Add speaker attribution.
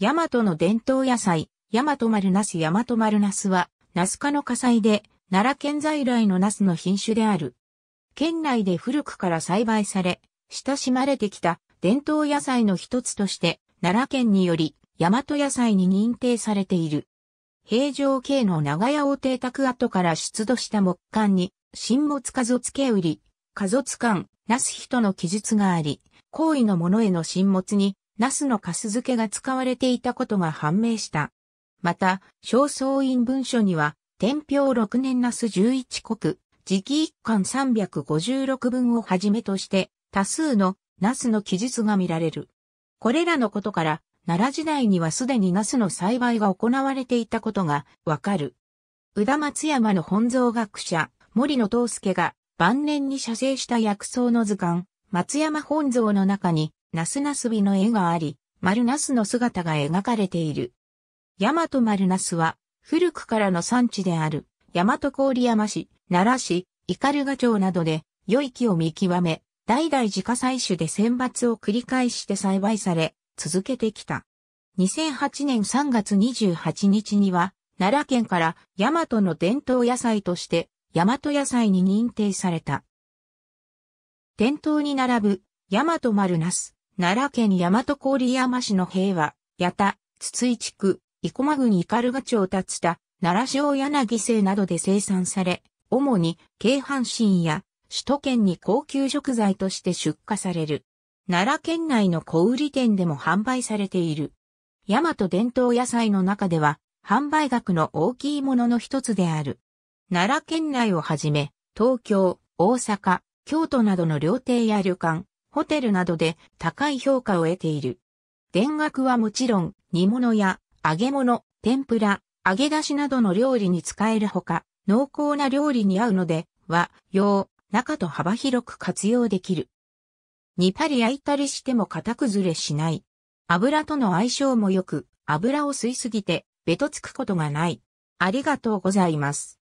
Speaker 1: 大和の伝統野菜、大和丸ナス大和丸ナスは、ナス科の火災で、奈良県在来のナスの品種である。県内で古くから栽培され、親しまれてきた伝統野菜の一つとして、奈良県により、大和野菜に認定されている。平城系の長屋を邸宅跡から出土した木管に、新物家族家売り、家族館、ナス人の記述があり、行為の者への新物に、ナスの粕漬けが使われていたことが判明した。また、正倉院文書には、天平6年ナス11国、時期一巻356文をはじめとして、多数のナスの記述が見られる。これらのことから、奈良時代にはすでにナスの栽培が行われていたことがわかる。宇田松山の本蔵学者、森野東介が晩年に写生した薬草の図鑑、松山本蔵の中に、ナスナスビの絵があり、丸ナスの姿が描かれている。大和丸ナスは、古くからの産地である、大和郡山市、奈良市、イカルガ町などで、良い木を見極め、代々自家採取で選抜を繰り返して栽培され、続けてきた。2008年3月28日には、奈良県から大和の伝統野菜として、大和野菜に認定された。店頭に並ぶ、大和丸ナス。奈良県大和郡山市の平和、八田、筒井地区、生駒郡斑鳩町達田、奈良塩柳生などで生産され、主に京阪神や首都圏に高級食材として出荷される。奈良県内の小売店でも販売されている。大和伝統野菜の中では、販売額の大きいものの一つである。奈良県内をはじめ、東京、大阪、京都などの料亭や旅館、ホテルなどで高い評価を得ている。田楽はもちろん、煮物や揚げ物、天ぷら、揚げ出しなどの料理に使えるほか、濃厚な料理に合うので、和、洋、中と幅広く活用できる。煮たり焼いたりしても型崩れしない。油との相性も良く、油を吸いすぎて、べとつくことがない。ありがとうございます。